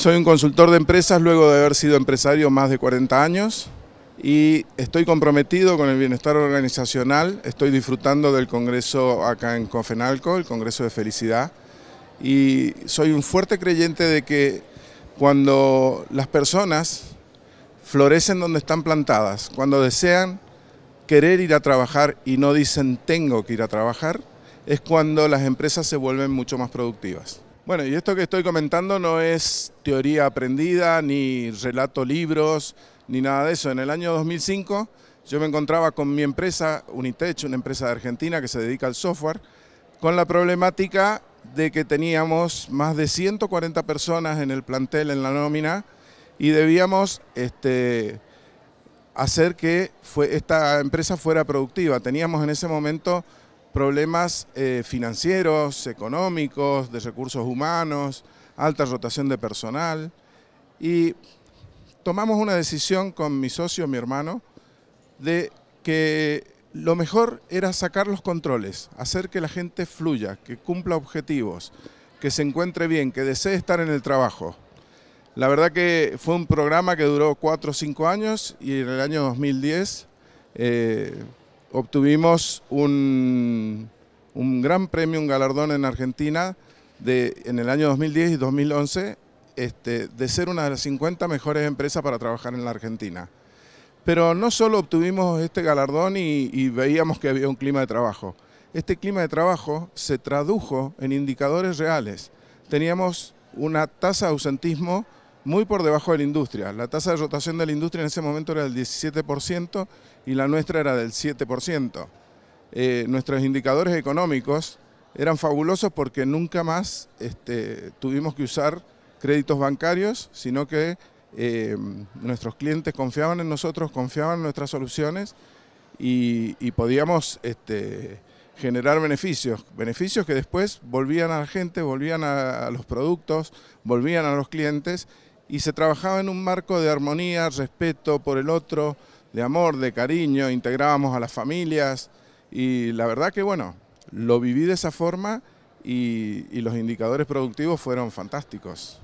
Soy un consultor de empresas luego de haber sido empresario más de 40 años y estoy comprometido con el bienestar organizacional, estoy disfrutando del Congreso acá en Cofenalco, el Congreso de Felicidad, y soy un fuerte creyente de que cuando las personas florecen donde están plantadas, cuando desean querer ir a trabajar y no dicen tengo que ir a trabajar, es cuando las empresas se vuelven mucho más productivas. Bueno, y esto que estoy comentando no es teoría aprendida, ni relato libros, ni nada de eso. En el año 2005 yo me encontraba con mi empresa, Unitech, una empresa de Argentina que se dedica al software, con la problemática de que teníamos más de 140 personas en el plantel, en la nómina, y debíamos este, hacer que esta empresa fuera productiva. Teníamos en ese momento problemas eh, financieros, económicos, de recursos humanos, alta rotación de personal. Y tomamos una decisión con mi socio, mi hermano, de que lo mejor era sacar los controles, hacer que la gente fluya, que cumpla objetivos, que se encuentre bien, que desee estar en el trabajo. La verdad que fue un programa que duró cuatro o 5 años y en el año 2010 obtuvimos un, gran premio, un galardón en Argentina de, en el año 2010 y 2011 este, de ser una de las 50 mejores empresas para trabajar en la Argentina. Pero no solo obtuvimos este galardón y, y veíamos que había un clima de trabajo. Este clima de trabajo se tradujo en indicadores reales. Teníamos una tasa de ausentismo muy por debajo de la industria. La tasa de rotación de la industria en ese momento era del 17% y la nuestra era del 7%. Eh, nuestros indicadores económicos eran fabulosos porque nunca más este, tuvimos que usar créditos bancarios, sino que eh, nuestros clientes confiaban en nosotros, confiaban en nuestras soluciones y, podíamos este, generar beneficios, beneficios que después volvían a la gente, volvían a los productos, volvían a los clientes y se trabajaba en un marco de armonía, respeto por el otro, de amor, de cariño, integrábamos a las familias y la verdad que bueno, lo viví de esa forma y, los indicadores productivos fueron fantásticos.